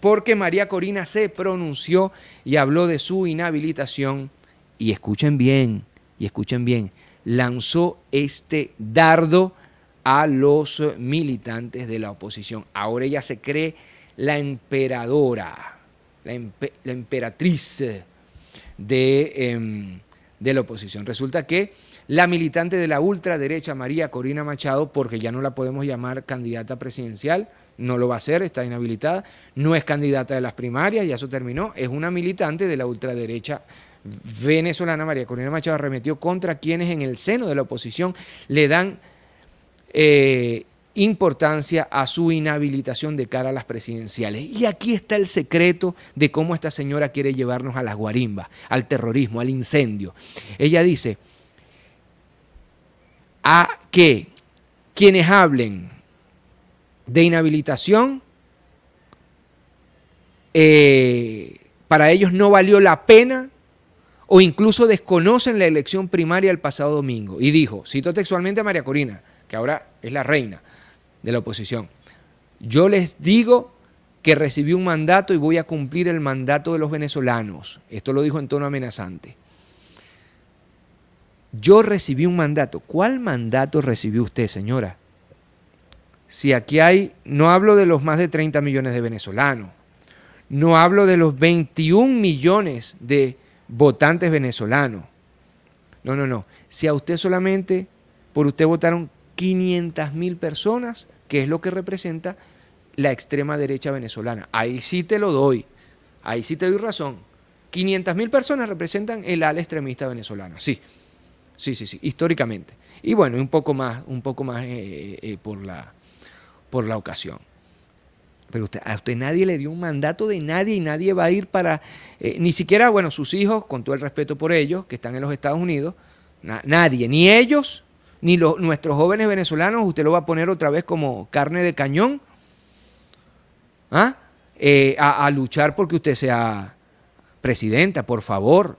porque María Corina se pronunció y habló de su inhabilitación y escuchen bien, y escuchen bien, lanzó este dardo a los militantes de la oposición. Ahora ella se cree la emperadora, la, emperatriz de, em, de la oposición. Resulta que la militante de la ultraderecha María Corina Machado, porque ya no la podemos llamar candidata presidencial, no lo va a ser, está inhabilitada, no es candidata de las primarias, ya eso terminó, es una militante de la ultraderecha venezolana, María Corina Machado, arremetió contra quienes en el seno de la oposición le dan eh, importancia a su inhabilitación de cara a las presidenciales. Y aquí está el secreto de cómo esta señora quiere llevarnos a las guarimbas, al terrorismo, al incendio. Ella dice a que quienes hablen de inhabilitación, eh, para ellos no valió la pena o incluso desconocen la elección primaria el pasado domingo. Y dijo, cito textualmente a María Corina, que ahora es la reina de la oposición, yo les digo que recibí un mandato y voy a cumplir el mandato de los venezolanos. Esto lo dijo en tono amenazante. Yo recibí un mandato. ¿Cuál mandato recibió usted, señora? Si aquí hay, no hablo de los más de 30 millones de venezolanos, no hablo de los 21 millones de votantes venezolanos. No, no, no. Si a usted solamente, por usted votaron 500 mil personas, que es lo que representa la extrema derecha venezolana. Ahí sí te lo doy, ahí sí te doy razón. 500 mil personas representan el ala extremista venezolano. sí. Sí, sí, sí, históricamente. Y bueno, un poco más, un poco más eh, eh, eh, por, la, por la ocasión. Pero usted, a usted nadie le dio un mandato de nadie y nadie va a ir para, ni siquiera, bueno, sus hijos, con todo el respeto por ellos, que están en los Estados Unidos, nadie, ni ellos, ni los, nuestros jóvenes venezolanos, usted lo va a poner otra vez como carne de cañón ¿ah? a, a luchar porque usted sea presidenta, por favor